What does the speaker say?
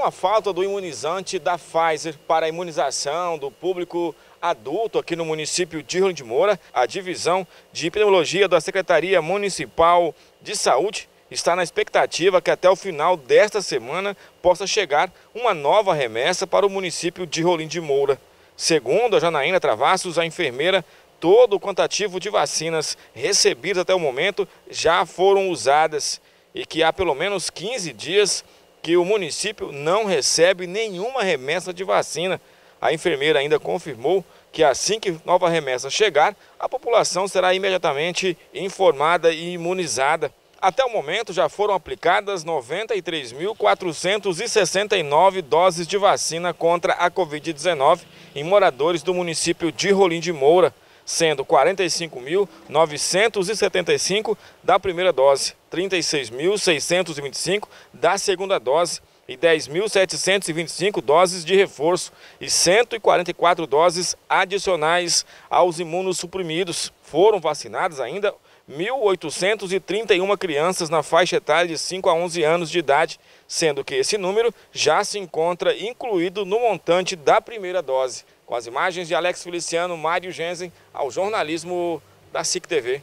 com a falta do imunizante da Pfizer para a imunização do público adulto aqui no município de Rolim de Moura, a divisão de epidemiologia da Secretaria Municipal de Saúde está na expectativa que até o final desta semana possa chegar uma nova remessa para o município de Rolim de Moura. Segundo a Janaína Travassos, a enfermeira, todo o quantativo de vacinas recebidas até o momento já foram usadas e que há pelo menos 15 dias que o município não recebe nenhuma remessa de vacina. A enfermeira ainda confirmou que assim que nova remessa chegar, a população será imediatamente informada e imunizada. Até o momento já foram aplicadas 93.469 doses de vacina contra a Covid-19 em moradores do município de Rolim de Moura sendo 45.975 da primeira dose, 36.625 da segunda dose e 10.725 doses de reforço e 144 doses adicionais aos imunossuprimidos. Foram vacinadas ainda 1.831 crianças na faixa etária de 5 a 11 anos de idade, sendo que esse número já se encontra incluído no montante da primeira dose. Com as imagens de Alex Feliciano, Mário Gensen, ao jornalismo da SIC TV.